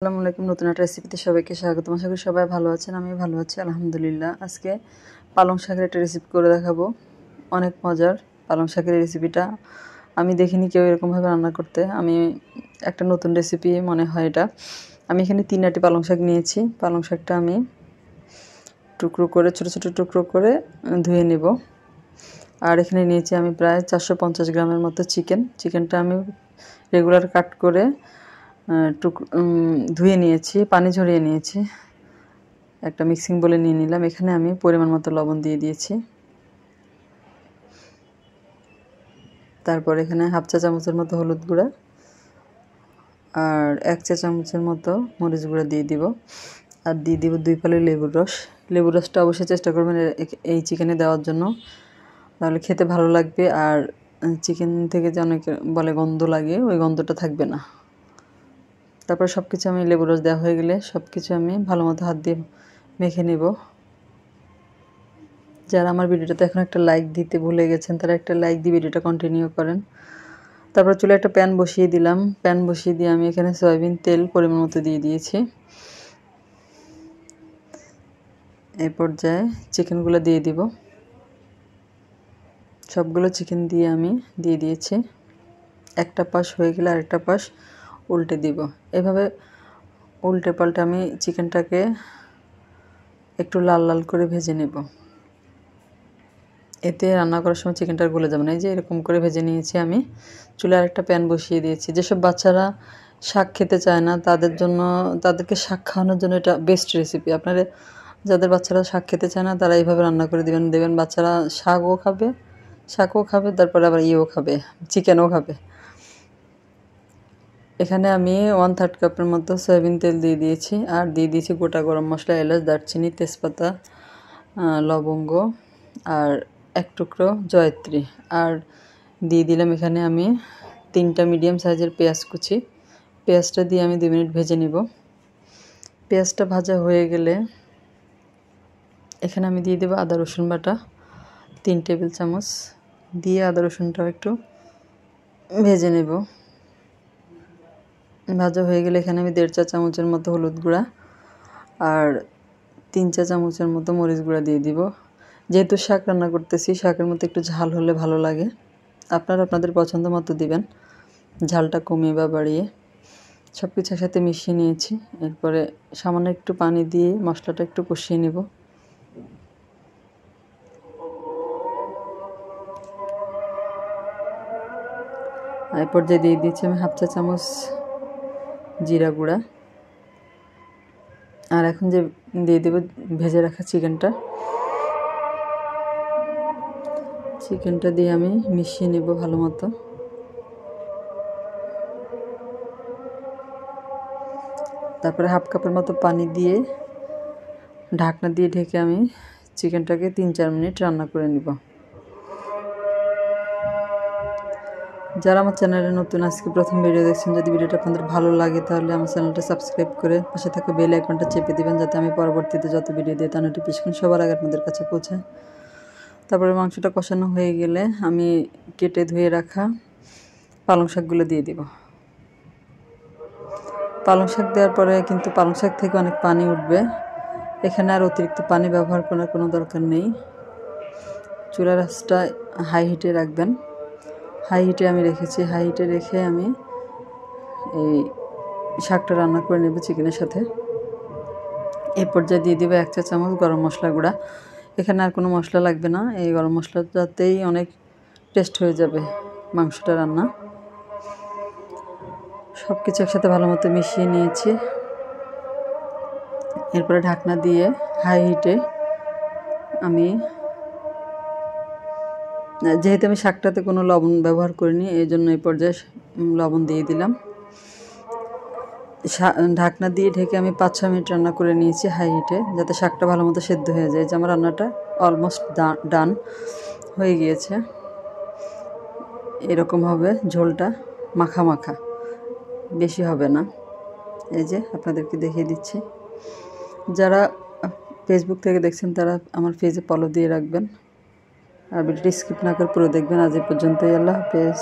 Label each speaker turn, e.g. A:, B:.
A: আসসালামু আলাইকুম নতুন একটা রেসিপিতে সবাইকে স্বাগত আশা করি সবাই ভালো আছেন আমি ভালো আছি আলহামদুলিল্লাহ আজকে পালং শাকের একটা রেসিপি করে দেখাবো অনেক মজার পালং শাকের রেসিপিটা আমি দেখিনি কেউ এরকমভাবে রান্না করতে আমি একটা নতুন রেসিপি মনে হয় এটা আমি এখানে তিন আটি পালং শাক নিয়েছি পালং শাকটা আমি টুকরো করে ছোট ছোট টুকরো করে ধুয়ে নেব আর এখানে নিয়েছি আমি প্রায় চারশো গ্রামের মতো চিকেন চিকেনটা আমি রেগুলার কাট করে টুক ধুয়ে নিয়েছি পানি ঝরিয়ে নিয়েছি একটা মিক্সিং বলে নিয়ে নিলাম এখানে আমি পরিমাণ মতো লবণ দিয়ে দিয়েছি তারপর এখানে হাফ চা চামচের মতো হলুদ গুঁড়া আর এক চা চামচের মতো মরিচ গুঁড়া দিয়ে দিব আর দিয়ে দিব দুই পালি লেবুর রস লেবুর রসটা অবশ্যই চেষ্টা করবেন এই চিকেনে দেওয়ার জন্য তাহলে খেতে ভালো লাগবে আর চিকেন থেকে যে অনেকে বলে গন্ধ লাগে ওই গন্ধটা থাকবে না তারপর সব কিছু আমি লেবু রস দেওয়া হয়ে গেলে সব কিছু আমি ভালো মতো হাত দিয়ে মেখে নেব যারা আমার ভিডিওটাতে এখন একটা লাইক দিতে ভুলে গেছেন তারা একটা লাইক দিয়ে ভিডিওটা কন্টিনিউ করেন তারপর চুলে একটা প্যান বসিয়ে দিলাম প্যান বসিয়ে দিয়ে আমি এখানে সয়াবিন তেল পরিমাণ মতো দিয়ে দিয়েছি এই পর্যায়ে চিকেনগুলো দিয়ে দিব সবগুলো চিকেন দিয়ে আমি দিয়ে দিয়েছি একটা পাশ হয়ে গেলে আরেকটা পাশ উল্টে দিব এভাবে উল্টে পাল্টে আমি চিকেনটাকে একটু লাল লাল করে ভেজে নেব এতে রান্না করার সময় চিকেনটা গলে যাবে না এই যে এরকম করে ভেজে নিয়েছি আমি চুলে আরেকটা প্যান বসিয়ে দিয়েছি যেসব বাচ্চারা শাক খেতে চায় না তাদের জন্য তাদেরকে শাক খাওয়ানোর জন্য এটা বেস্ট রেসিপি আপনারা যাদের বাচ্চারা শাক খেতে চায় না তারা এইভাবে রান্না করে দেবেন দেবেন বাচ্চারা শাকও খাবে শাকও খাবে তারপরে আবার ইয়েও খাবে চিকেনও খাবে এখানে আমি ওয়ান থার্ড কাপের মতো সয়াবিন তেল দিয়ে দিয়েছি আর দিয়ে দিয়েছি গোটা গরম মশলা এলাচ দারচিনি তেজপাতা লবঙ্গ আর এক টুকরো জয়ত্রী আর দিয়ে দিলাম এখানে আমি তিনটা মিডিয়াম সাইজের পেঁয়াজ কুচি পেঁয়াজটা দিয়ে আমি দু মিনিট ভেজে নিব পেঁয়াজটা ভাজা হয়ে গেলে এখানে আমি দিয়ে দেবো আদা রসুন বাটা তিন টেবিল চামচ দিয়ে আদা রসুনটাও একটু ভেজে নেব ভাজা হয়ে গেলে এখানে আমি দেড় চা চামচের মতো হলুদ গুঁড়া আর তিন চা চামচের মতো মরিচ গুঁড়া দিয়ে দিব যেহেতু শাক রান্না করতেছি শাকের মতো একটু ঝাল হলে ভালো লাগে আপনারা আপনাদের পছন্দ মতো দিবেন ঝালটা কমিয়ে বা বাড়িয়ে সব কিছু একসাথে মিশিয়ে নিয়েছি এরপরে সামান্য একটু পানি দিয়ে মশলাটা একটু কষিয়ে নেব এরপর যে দিয়ে দিয়েছি আমি হাফ চা চামচ জিরা গুঁড়া আর এখন যে দিয়ে দেবো ভেজে রাখা চিকেনটা চিকেনটা দিয়ে আমি মিশিয়ে নেব ভালো মতো তারপরে হাফ কাপের মতো পানি দিয়ে ঢাকনা দিয়ে ঢেকে আমি চিকেনটাকে তিন চার মিনিট রান্না করে নিব যারা আমার চ্যানেলে নতুন আজকে প্রথম ভিডিও দেখছেন যদি ভিডিওটা আপনাদের ভালো লাগে তাহলে আমার চ্যানেলটা সাবস্ক্রাইব করে পাশে থাকা বেল আইকনটা চেপে দিবেন যাতে আমি পরবর্তীতে যত ভিডিও দিই তার নোটিফিকেশন সবার আগে আপনাদের কাছে পৌঁছে তারপরে মাংসটা কষানো হয়ে গেলে আমি কেটে ধুয়ে রাখা পালং শাকগুলো দিয়ে দিব পালং শাক দেওয়ার পরে কিন্তু পালং শাক থেকে অনেক পানি উঠবে এখানে আর অতিরিক্ত পানি ব্যবহার করার কোনো দরকার নেই চুলা রাসটা হাই হিটে রাখবেন হাই হিটে আমি রেখেছি হাই হিটে রেখে আমি এই শাকটা রান্না করে নেব চিকেনের সাথে এ পর্যায়ে দিয়ে দেবো এক চা চামচ গরম মশলা গুঁড়া এখানে আর কোনো মশলা লাগবে না এই গরম মশলাটাতেই অনেক টেস্ট হয়ে যাবে মাংসটা রান্না সব কিছু একসাথে ভালো মতো মিশিয়ে নিয়েছি এরপরে ঢাকনা দিয়ে হাই হিটে আমি যেহেতু আমি শাকটাতে কোনো লবণ ব্যবহার করিনি এই জন্য এই পর্যায়ে লবণ দিয়ে দিলাম ঢাকনা দিয়ে ঢেকে আমি পাঁচ ছ মিনিট রান্না করে নিয়েছি হাই হিটে যাতে শাকটা ভালো মতো সেদ্ধ হয়ে যায় যে আমার রান্নাটা অলমোস্ট ডান হয়ে গিয়েছে এরকম হবে ঝোলটা মাখা মাখা বেশি হবে না এই যে আপনাদেরকে দেখিয়ে দিচ্ছি যারা ফেসবুক থেকে দেখছেন তারা আমার পেজে ফলো দিয়ে রাখবেন আর ভিডিওটি স্কিপ না করে পুরো দেখবেন আজ এই পর্যন্তই আল্লাহ হাফেজ